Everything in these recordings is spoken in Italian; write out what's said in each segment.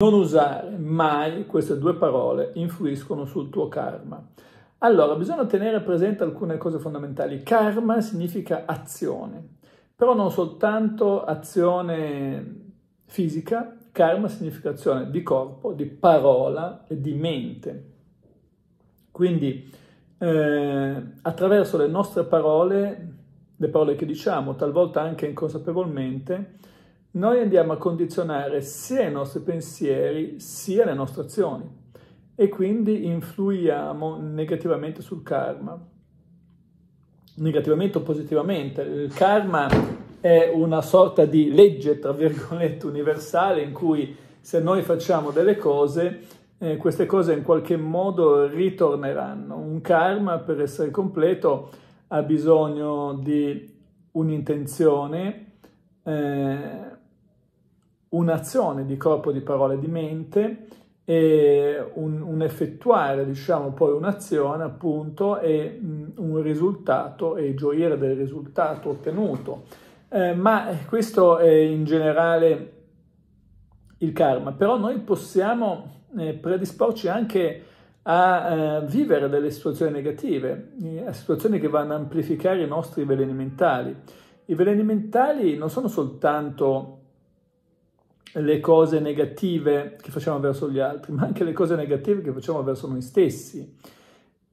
Non usare mai queste due parole influiscono sul tuo karma. Allora, bisogna tenere presente alcune cose fondamentali. Karma significa azione, però non soltanto azione fisica, karma significa azione di corpo, di parola e di mente. Quindi eh, attraverso le nostre parole, le parole che diciamo, talvolta anche inconsapevolmente, noi andiamo a condizionare sia i nostri pensieri sia le nostre azioni e quindi influiamo negativamente sul karma, negativamente o positivamente. Il karma è una sorta di legge, tra virgolette, universale in cui se noi facciamo delle cose, eh, queste cose in qualche modo ritorneranno. Un karma, per essere completo, ha bisogno di un'intenzione, eh, un'azione di corpo, di parola e di mente e un, un effettuare, diciamo, poi un'azione appunto e mh, un risultato e gioire del risultato ottenuto. Eh, ma questo è in generale il karma, però noi possiamo eh, predisporci anche a eh, vivere delle situazioni negative, a situazioni che vanno a amplificare i nostri veleni mentali. I veleni mentali non sono soltanto le cose negative che facciamo verso gli altri, ma anche le cose negative che facciamo verso noi stessi.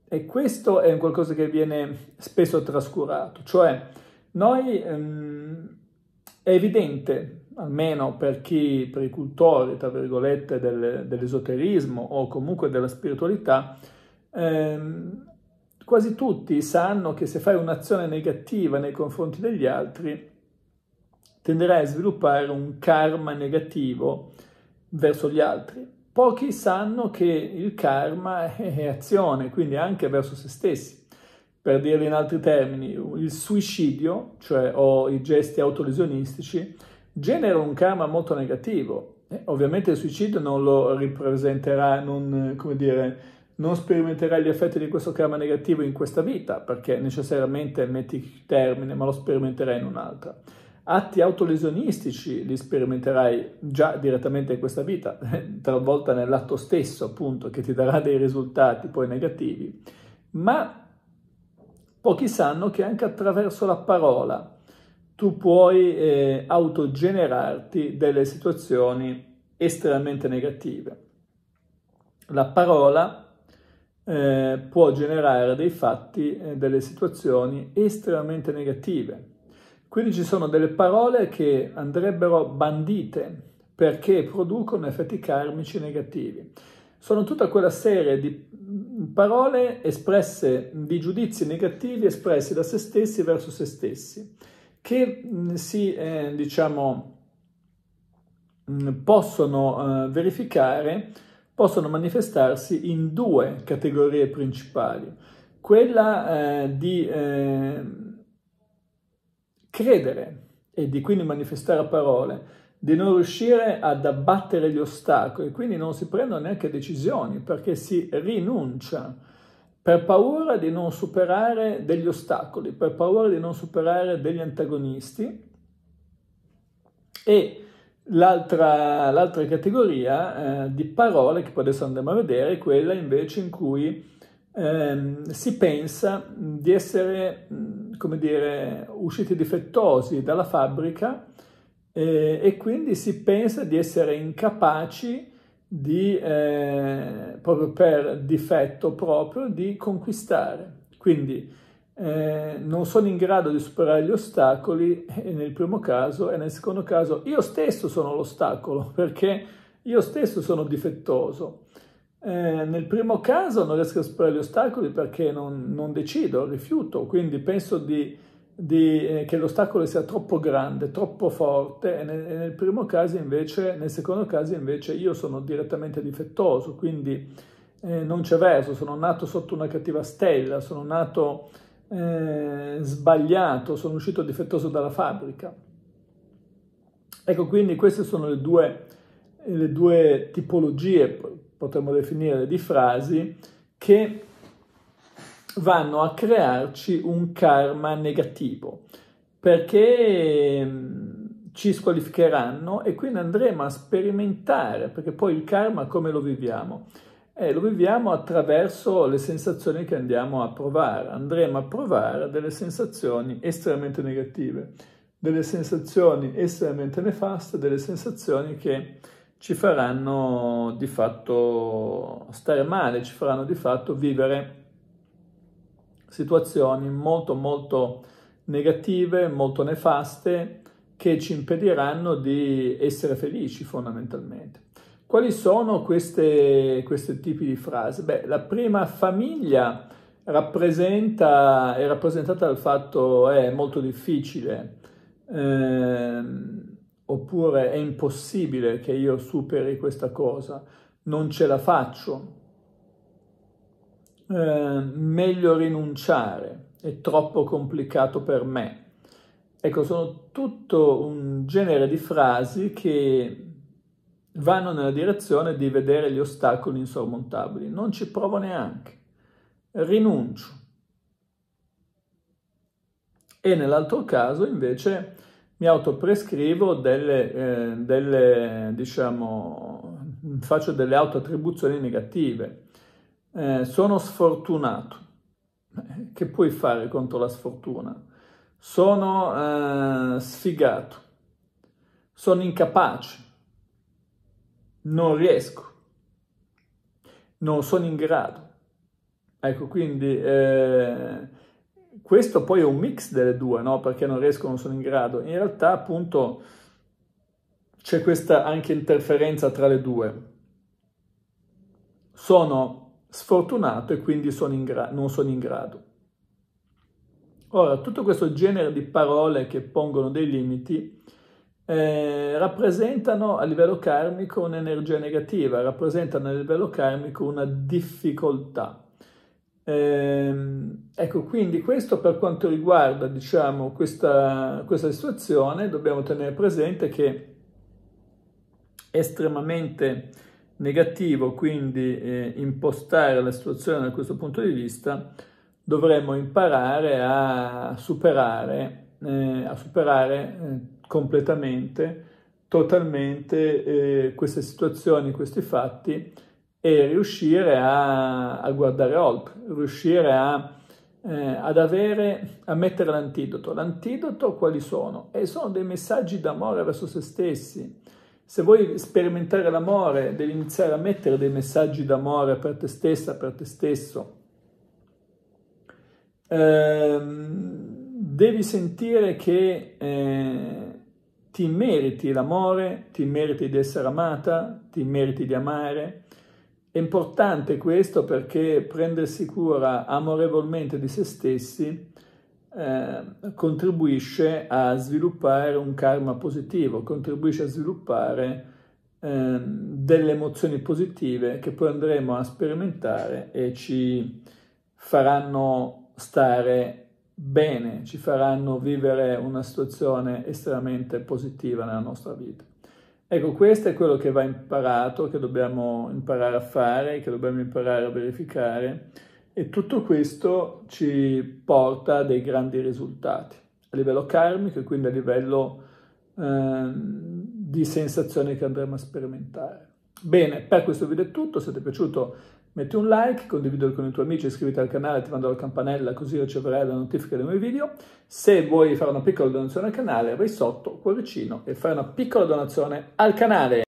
E questo è un qualcosa che viene spesso trascurato, cioè noi ehm, è evidente, almeno per chi, per i cultori, tra virgolette, del, dell'esoterismo o comunque della spiritualità, ehm, quasi tutti sanno che se fai un'azione negativa nei confronti degli altri, tenderai a sviluppare un karma negativo verso gli altri. Pochi sanno che il karma è azione, quindi anche verso se stessi. Per dirlo in altri termini, il suicidio, cioè o i gesti autolesionistici, genera un karma molto negativo. Eh, ovviamente il suicidio non lo ripresenterà, non, come dire, non sperimenterai gli effetti di questo karma negativo in questa vita, perché necessariamente metti termine, ma lo sperimenterai in un'altra. Atti autolesionistici li sperimenterai già direttamente in questa vita, talvolta nell'atto stesso appunto che ti darà dei risultati poi negativi, ma pochi sanno che anche attraverso la parola tu puoi eh, autogenerarti delle situazioni estremamente negative. La parola eh, può generare dei fatti, eh, delle situazioni estremamente negative quindi ci sono delle parole che andrebbero bandite perché producono effetti karmici negativi. Sono tutta quella serie di parole espresse, di giudizi negativi espressi da se stessi verso se stessi, che mm, si, eh, diciamo, mm, possono eh, verificare, possono manifestarsi in due categorie principali. Quella eh, di eh, credere e di quindi manifestare parole, di non riuscire ad abbattere gli ostacoli, quindi non si prendono neanche decisioni perché si rinuncia per paura di non superare degli ostacoli, per paura di non superare degli antagonisti e l'altra, categoria eh, di parole che poi adesso andiamo a vedere è quella invece in cui ehm, si pensa di essere, come dire, usciti difettosi dalla fabbrica eh, e quindi si pensa di essere incapaci di, eh, proprio per difetto proprio, di conquistare. Quindi eh, non sono in grado di superare gli ostacoli eh, nel primo caso e nel secondo caso io stesso sono l'ostacolo perché io stesso sono difettoso. Eh, nel primo caso non riesco a superare gli ostacoli perché non, non decido, rifiuto, quindi penso di, di, eh, che l'ostacolo sia troppo grande, troppo forte e nel, nel, primo caso invece, nel secondo caso invece io sono direttamente difettoso, quindi eh, non c'è verso, sono nato sotto una cattiva stella, sono nato eh, sbagliato, sono uscito difettoso dalla fabbrica. Ecco, quindi queste sono le due, le due tipologie potremmo definire di frasi che vanno a crearci un karma negativo perché mm, ci squalificheranno e quindi andremo a sperimentare perché poi il karma come lo viviamo? Eh, lo viviamo attraverso le sensazioni che andiamo a provare. Andremo a provare delle sensazioni estremamente negative, delle sensazioni estremamente nefaste, delle sensazioni che ci faranno di fatto stare male, ci faranno di fatto vivere situazioni molto molto negative, molto nefaste, che ci impediranno di essere felici fondamentalmente. Quali sono queste, questi tipi di frasi? Beh, la prima famiglia rappresenta, è rappresentata dal fatto che è molto difficile, eh, oppure è impossibile che io superi questa cosa, non ce la faccio, eh, meglio rinunciare, è troppo complicato per me. Ecco, sono tutto un genere di frasi che vanno nella direzione di vedere gli ostacoli insormontabili. Non ci provo neanche, rinuncio. E nell'altro caso invece mi autoprescrivo delle, eh, delle diciamo, faccio delle autoattribuzioni negative. Eh, sono sfortunato. Eh, che puoi fare contro la sfortuna? Sono eh, sfigato. Sono incapace. Non riesco. Non sono in grado. Ecco, quindi eh, questo poi è un mix delle due, no? Perché non riesco, non sono in grado. In realtà, appunto, c'è questa anche interferenza tra le due. Sono sfortunato e quindi sono gra- non sono in grado. Ora, tutto questo genere di parole che pongono dei limiti eh, rappresentano a livello karmico un'energia negativa, rappresentano a livello karmico una difficoltà. Ehm, ecco, quindi questo per quanto riguarda, diciamo, questa, questa situazione, dobbiamo tenere presente che è estremamente negativo, quindi eh, impostare la situazione da questo punto di vista, dovremmo imparare a superare, eh, a superare eh, completamente, totalmente eh, queste situazioni, questi fatti, e riuscire a, a guardare Olp, riuscire a, eh, ad avere, a mettere l'antidoto. L'antidoto quali sono? E sono dei messaggi d'amore verso se stessi. Se vuoi sperimentare l'amore, devi iniziare a mettere dei messaggi d'amore per te stessa, per te stesso. Eh, devi sentire che eh, ti meriti l'amore, ti meriti di essere amata, ti meriti di amare, è importante questo perché prendersi cura amorevolmente di se stessi eh, contribuisce a sviluppare un karma positivo, contribuisce a sviluppare eh, delle emozioni positive che poi andremo a sperimentare e ci faranno stare bene, ci faranno vivere una situazione estremamente positiva nella nostra vita. Ecco, questo è quello che va imparato, che dobbiamo imparare a fare, che dobbiamo imparare a verificare e tutto questo ci porta a dei grandi risultati a livello karmico e quindi a livello eh, di sensazione che andremo a sperimentare. Bene, per questo video è tutto, se ti è piaciuto metti un like, condividilo con i tuoi amici, iscriviti al canale, attivando la campanella così riceverai la notifica dei miei video. Se vuoi fare una piccola donazione al canale, vai sotto, cuoricino e fai una piccola donazione al canale.